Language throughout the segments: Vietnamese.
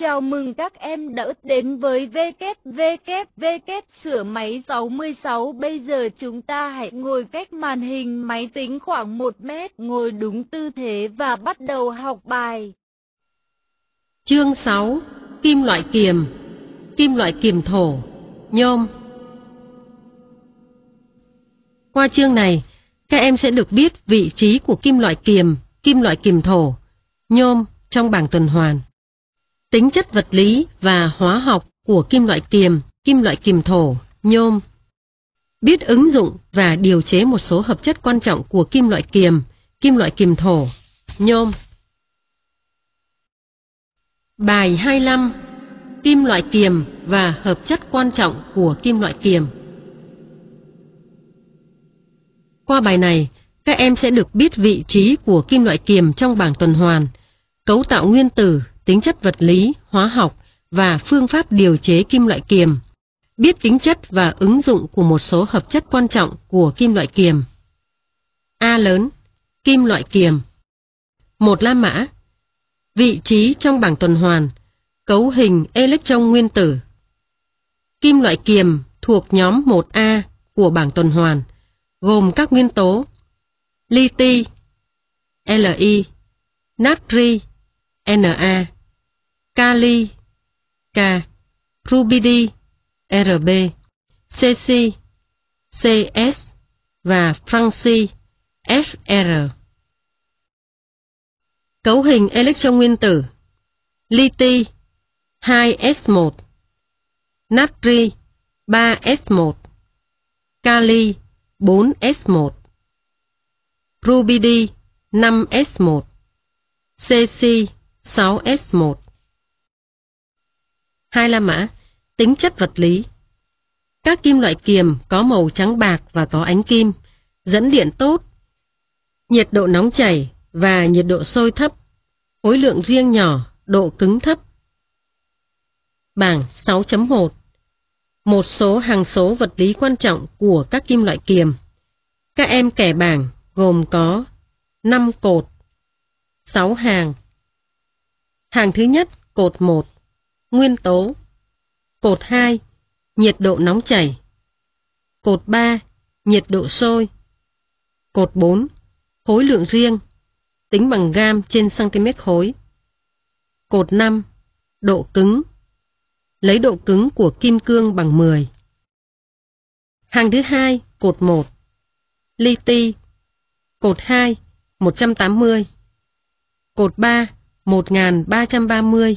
Chào mừng các em đã đến với WWW sửa máy 66. Bây giờ chúng ta hãy ngồi cách màn hình máy tính khoảng 1 mét, ngồi đúng tư thế và bắt đầu học bài. Chương 6. Kim loại kiềm Kim loại kiềm thổ Nhôm Qua chương này, các em sẽ được biết vị trí của kim loại kiềm, kim loại kiềm thổ, nhôm trong bảng tuần hoàn. Tính chất vật lý và hóa học của kim loại kiềm, kim loại kiềm thổ, nhôm. Biết ứng dụng và điều chế một số hợp chất quan trọng của kim loại kiềm, kim loại kiềm thổ, nhôm. Bài 25 Kim loại kiềm và hợp chất quan trọng của kim loại kiềm Qua bài này, các em sẽ được biết vị trí của kim loại kiềm trong bảng tuần hoàn, cấu tạo nguyên tử tính chất vật lý, hóa học và phương pháp điều chế kim loại kiềm. Biết tính chất và ứng dụng của một số hợp chất quan trọng của kim loại kiềm. A lớn, kim loại kiềm. Một la mã. Vị trí trong bảng tuần hoàn, cấu hình electron nguyên tử. Kim loại kiềm thuộc nhóm 1A của bảng tuần hoàn, gồm các nguyên tố li ti, Li, natri, Na Kali K Rubidi RB CC CS và Franci FR Cấu hình electron nguyên tử Liti 2S1 Natri 3S1 Kali 4S1 Rubidi 5S1 CC 6S1 Hai la mã, tính chất vật lý. Các kim loại kiềm có màu trắng bạc và có ánh kim, dẫn điện tốt, nhiệt độ nóng chảy và nhiệt độ sôi thấp, khối lượng riêng nhỏ, độ cứng thấp. Bảng 6.1 Một số hàng số vật lý quan trọng của các kim loại kiềm. Các em kẻ bảng gồm có 5 cột, 6 hàng. Hàng thứ nhất, cột 1. Nguyên tố Cột 2 Nhiệt độ nóng chảy Cột 3 Nhiệt độ sôi Cột 4 Khối lượng riêng Tính bằng gam trên cm khối Cột 5 Độ cứng Lấy độ cứng của kim cương bằng 10 Hàng thứ hai Cột 1 Li ti Cột 2 180 Cột 3 1330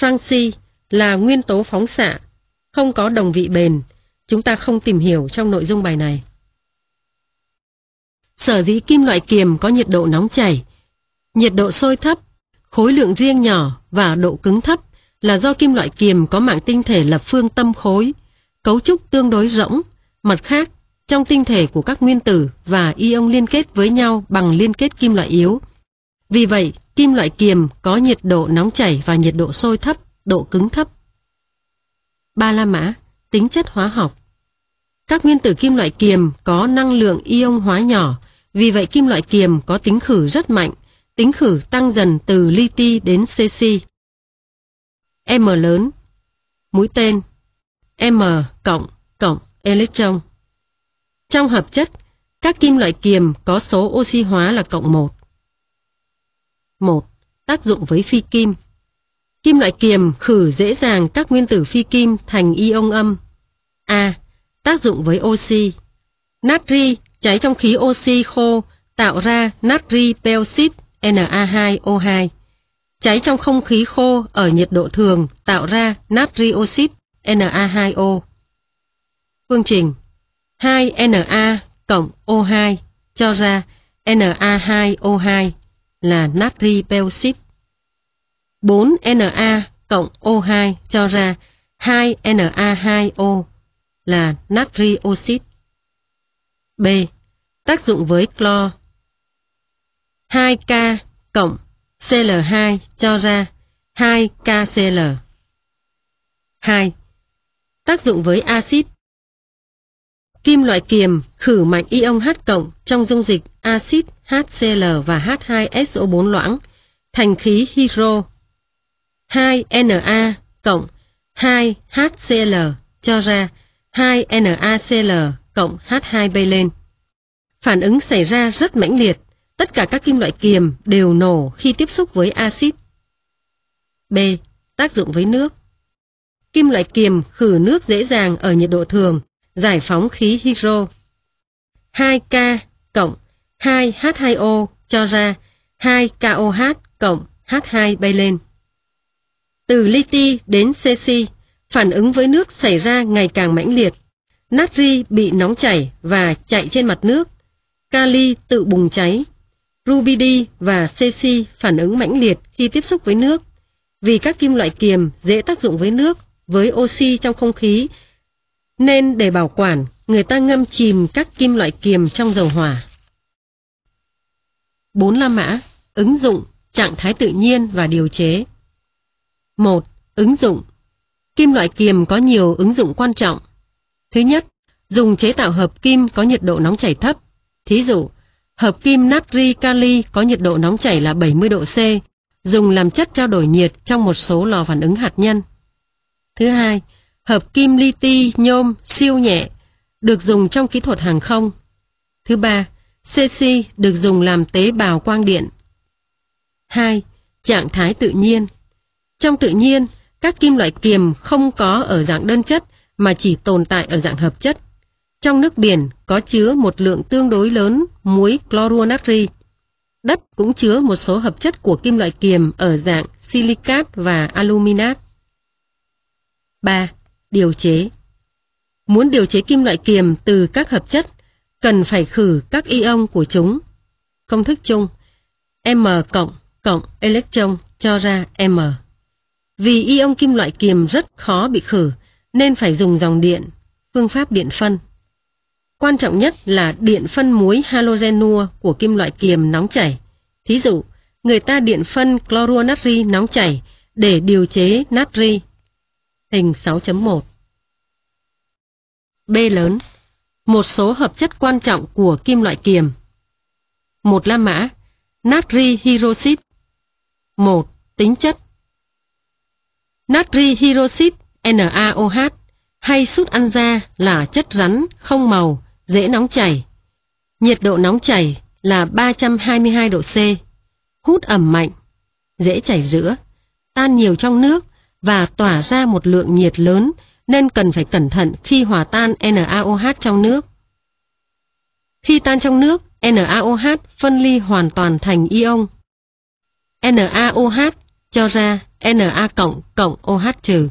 Franci là nguyên tố phóng xạ, không có đồng vị bền, chúng ta không tìm hiểu trong nội dung bài này. Sở dĩ kim loại kiềm có nhiệt độ nóng chảy, nhiệt độ sôi thấp, khối lượng riêng nhỏ và độ cứng thấp là do kim loại kiềm có mạng tinh thể lập phương tâm khối, cấu trúc tương đối rỗng. Mặt khác, trong tinh thể của các nguyên tử và ion liên kết với nhau bằng liên kết kim loại yếu. Vì vậy, Kim loại kiềm có nhiệt độ nóng chảy và nhiệt độ sôi thấp, độ cứng thấp. Ba la mã, tính chất hóa học. Các nguyên tử kim loại kiềm có năng lượng ion hóa nhỏ, vì vậy kim loại kiềm có tính khử rất mạnh, tính khử tăng dần từ li ti đến cc. M lớn, mũi tên, M cộng cộng electron. Trong hợp chất, các kim loại kiềm có số oxy hóa là cộng 1. 1. Tác dụng với phi kim Kim loại kiềm khử dễ dàng các nguyên tử phi kim thành ion âm. A. Tác dụng với oxy Natri cháy trong khí oxy khô tạo ra natri peoxide Na2O2. Cháy trong không khí khô ở nhiệt độ thường tạo ra natri oxit Na2O. Phương trình 2Na cộng O2 cho ra Na2O2 là natri peoxide. 4Na cộng O2 cho ra 2Na2O là natri oxit. B. Tác dụng với clo 2K cộng Cl2 cho ra 2KCl. 2. Tác dụng với axit Kim loại kiềm khử mạnh ion H trong dung dịch axit HCl và H2SO4 loãng thành khí hydro 2Na 2HCl cho ra 2NaCl H2B lên. Phản ứng xảy ra rất mãnh liệt, tất cả các kim loại kiềm đều nổ khi tiếp xúc với axit. B. Tác dụng với nước. Kim loại kiềm khử nước dễ dàng ở nhiệt độ thường giải phóng khí hydro. 2K cộng 2H2O cho ra 2KOH cộng H2 bay lên. Từ liti đến cesi, phản ứng với nước xảy ra ngày càng mãnh liệt. Natri bị nóng chảy và chạy trên mặt nước. Kali tự bùng cháy. Rubidi và cesi phản ứng mãnh liệt khi tiếp xúc với nước. Vì các kim loại kiềm dễ tác dụng với nước, với oxy trong không khí nên để bảo quản, người ta ngâm chìm các kim loại kiềm trong dầu hỏa. Bốn la mã, ứng dụng, trạng thái tự nhiên và điều chế. Một Ứng dụng. Kim loại kiềm có nhiều ứng dụng quan trọng. Thứ nhất, dùng chế tạo hợp kim có nhiệt độ nóng chảy thấp. Thí dụ, hợp kim natri kali có nhiệt độ nóng chảy là 70 độ C, dùng làm chất trao đổi nhiệt trong một số lò phản ứng hạt nhân. Thứ hai, hợp kim li ti nhôm siêu nhẹ, được dùng trong kỹ thuật hàng không. Thứ ba, cesi được dùng làm tế bào quang điện. 2. Trạng thái tự nhiên Trong tự nhiên, các kim loại kiềm không có ở dạng đơn chất mà chỉ tồn tại ở dạng hợp chất. Trong nước biển có chứa một lượng tương đối lớn muối chlorua natri. Đất cũng chứa một số hợp chất của kim loại kiềm ở dạng silicat và aluminat. 3 điều chế. Muốn điều chế kim loại kiềm từ các hợp chất, cần phải khử các ion của chúng. Công thức chung M cộng cộng electron cho ra M. Vì ion kim loại kiềm rất khó bị khử, nên phải dùng dòng điện, phương pháp điện phân. Quan trọng nhất là điện phân muối halogenua của kim loại kiềm nóng chảy. Thí dụ, người ta điện phân chlorua natri nóng chảy để điều chế natri Hình 6.1 B lớn Một số hợp chất quan trọng của kim loại kiềm một La Mã Natri hiroxit. Một Tính chất Natri hiroxit NaOH hay sút ăn da là chất rắn không màu, dễ nóng chảy. Nhiệt độ nóng chảy là 322 độ C. Hút ẩm mạnh, dễ chảy rữa, tan nhiều trong nước và tỏa ra một lượng nhiệt lớn nên cần phải cẩn thận khi hòa tan NaOH trong nước. Khi tan trong nước, NaOH phân ly hoàn toàn thành ion. NaOH cho ra Na cộng cộng OH trừ.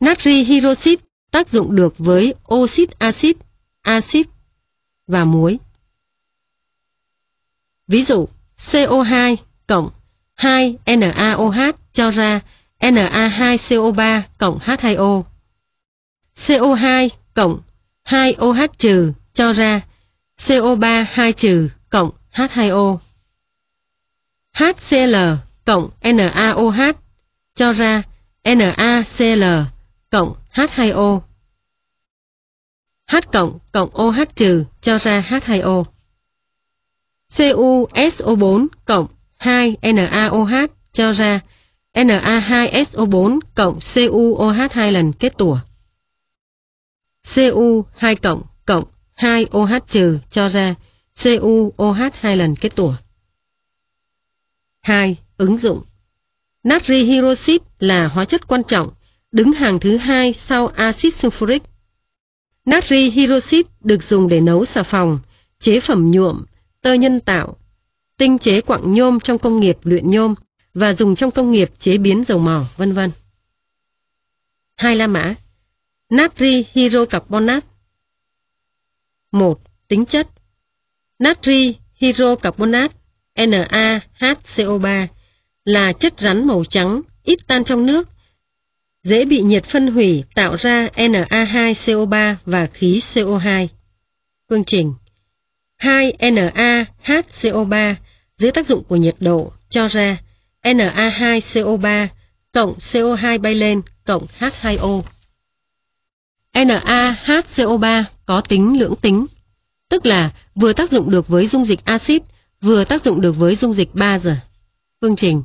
Natri hydroxit tác dụng được với oxit axit, axit và muối. Ví dụ, CO2 cộng 2NaOH cho ra Na2CO3 cộng H2O. CO2 cộng 2OH trừ cho ra CO3 2 trừ cộng H2O. HCl cộng NaOH cho ra NaCl cộng H2O. H cộng cộng OH trừ cho ra H2O. CuSO4 cộng 2NaOH cho ra Na2SO4 cộng CuOH2 lần kết tủa. Cu2 cộng cộng 2OH trừ cho ra CuOH2 lần kết tủa. 2. Ứng dụng Natri hydroxit là hóa chất quan trọng, đứng hàng thứ hai sau axit sulfuric. Natri hydroxit được dùng để nấu xà phòng, chế phẩm nhuộm, tơ nhân tạo, tinh chế quặng nhôm trong công nghiệp luyện nhôm và dùng trong công nghiệp chế biến dầu mỏ, vân vân. Hai la mã Natri hydrocarbonat 1. Tính chất Natri hydrocarbonat NaHCO3 là chất rắn màu trắng, ít tan trong nước, dễ bị nhiệt phân hủy tạo ra Na2CO3 và khí CO2. Phương trình 2NaHCO3 dưới tác dụng của nhiệt độ cho ra Na2CO3 cộng CO2 bay lên cộng H2O. NaHCO3 có tính lưỡng tính, tức là vừa tác dụng được với dung dịch axit, vừa tác dụng được với dung dịch base. Phương trình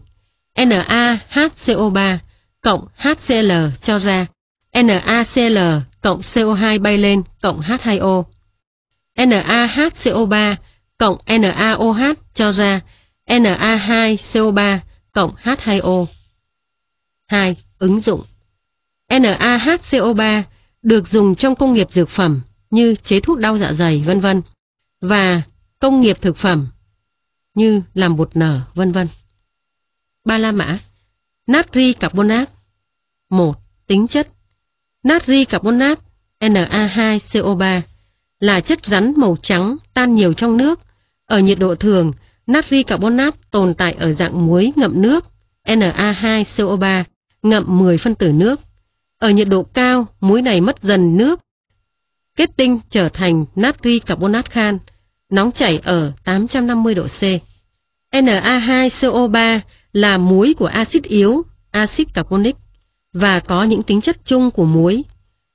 NaHCO3 cộng HCl cho ra NaCl cộng CO2 bay lên cộng H2O. NaHCO3 cộng NaOH cho ra Na2CO3 cộng H2O. 2. Ứng dụng NaHCO3 được dùng trong công nghiệp dược phẩm như chế thuốc đau dạ dày vân vân và công nghiệp thực phẩm như làm bột nở vân vân. Ba la mã Natri carbonat 1. Tính chất Natri carbonat Na2CO3 là chất rắn màu trắng tan nhiều trong nước ở nhiệt độ thường, natri carbonat tồn tại ở dạng muối ngậm nước Na2CO3 ngậm 10 phân tử nước. Ở nhiệt độ cao, muối này mất dần nước, kết tinh trở thành natri carbonat khan, nóng chảy ở 850 độ C. Na2CO3 là muối của axit yếu, axit carbonic và có những tính chất chung của muối.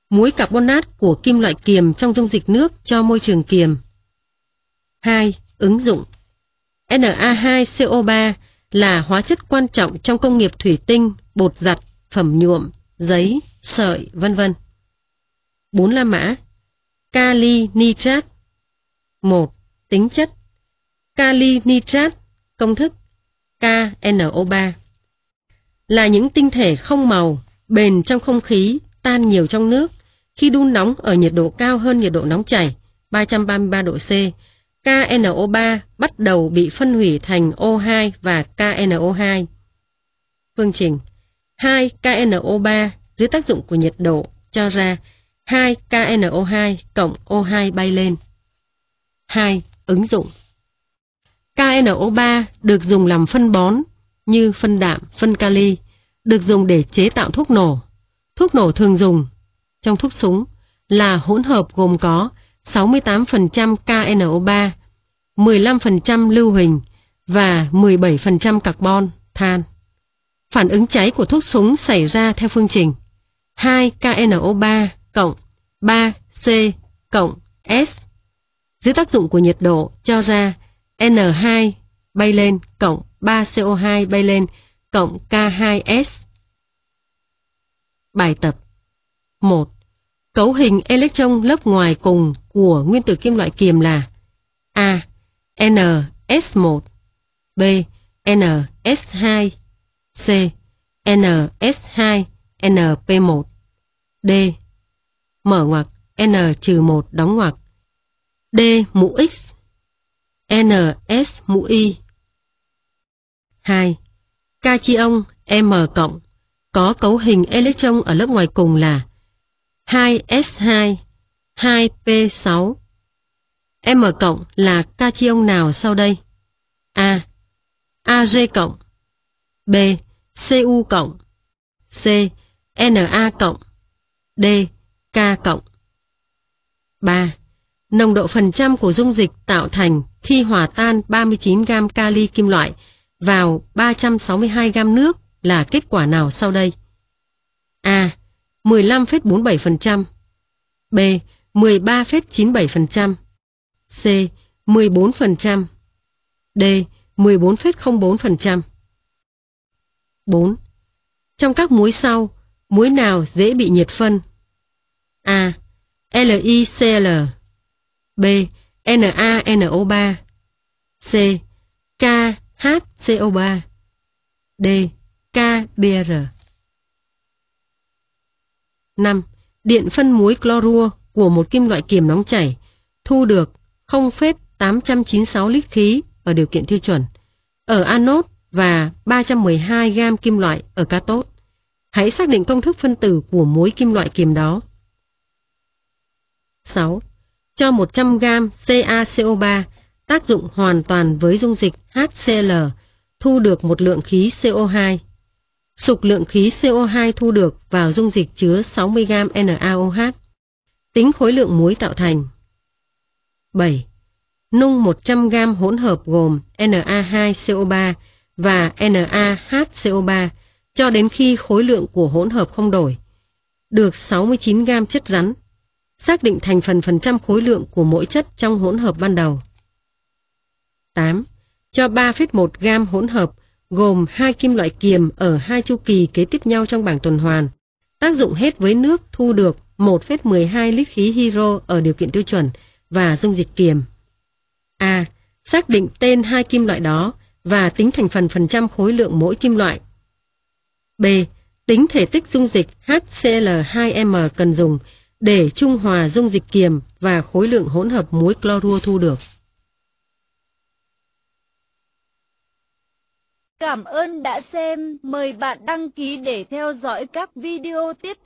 Muối carbonat của kim loại kiềm trong dung dịch nước cho môi trường kiềm. 2. Ứng dụng Na2CO3 là hóa chất quan trọng trong công nghiệp thủy tinh, bột giặt, phẩm nhuộm, giấy, sợi, vân vân. 4 la mã Kali nitrat 1. Tính chất Kali nitrat Công thức KNO3 Là những tinh thể không màu, bền trong không khí, tan nhiều trong nước. Khi đun nóng ở nhiệt độ cao hơn nhiệt độ nóng chảy 333 độ C KNO3 bắt đầu bị phân hủy thành O2 và KNO2. Phương trình 2KNO3 dưới tác dụng của nhiệt độ cho ra 2KNO2 cộng O2 bay lên. 2. Ứng dụng KNO3 được dùng làm phân bón như phân đạm, phân kali, được dùng để chế tạo thuốc nổ. Thuốc nổ thường dùng trong thuốc súng là hỗn hợp gồm có 68% KNO3 15% lưu huỳnh và 17% carbon, than. Phản ứng cháy của thuốc súng xảy ra theo phương trình 2KNO3 cộng 3C cộng S dưới tác dụng của nhiệt độ cho ra N2 bay lên cộng 3CO2 bay lên cộng K2S. Bài tập 1. Cấu hình electron lớp ngoài cùng của nguyên tử kim loại kiềm là A. NS1, B. NS2, C. NS2, NP1, D. Mở ngoặc N-1 đóng ngoặc D mũ X NS mũ Y 2. ông M cộng có cấu hình electron ở lớp ngoài cùng là 2S2 2P6 M cộng là cation nào sau đây? A. AG cộng B. CU cộng C. Na cộng D. K cộng 3. Nồng độ phần trăm của dung dịch tạo thành khi hòa tan 39 gam kali kim loại vào 362 gam nước là kết quả nào sau đây? A. 15,47% B. 13,97% C. 14% D. 14,04% 4. Trong các muối sau, muối nào dễ bị nhiệt phân? A. LiCl B. NaNO3 C. KHCO3 D. KBr 5. Điện phân muối chlorua của một kim loại kiềm nóng chảy thu được 0,896 lít khí ở điều kiện tiêu chuẩn, ở anode và 312 gam kim loại ở cathode. Hãy xác định công thức phân tử của muối kim loại kiềm đó. 6. Cho 100 gam CaCO3 tác dụng hoàn toàn với dung dịch HCl, thu được một lượng khí CO2. Sục lượng khí CO2 thu được vào dung dịch chứa 60 gam NaOH. Tính khối lượng muối tạo thành. 7. Nung 100g hỗn hợp gồm Na2CO3 và NaHCO3 cho đến khi khối lượng của hỗn hợp không đổi, được 69g chất rắn. Xác định thành phần phần trăm khối lượng của mỗi chất trong hỗn hợp ban đầu. 8. Cho 3,1 gam hỗn hợp gồm hai kim loại kiềm ở hai chu kỳ kế tiếp nhau trong bảng tuần hoàn, tác dụng hết với nước thu được 1,12 lít khí hydro ở điều kiện tiêu chuẩn và dung dịch kiềm. A. Xác định tên hai kim loại đó và tính thành phần phần trăm khối lượng mỗi kim loại. B. Tính thể tích dung dịch HCl2M cần dùng để trung hòa dung dịch kiềm và khối lượng hỗn hợp muối clorua thu được. Cảm ơn đã xem, mời bạn đăng ký để theo dõi các video tiếp theo.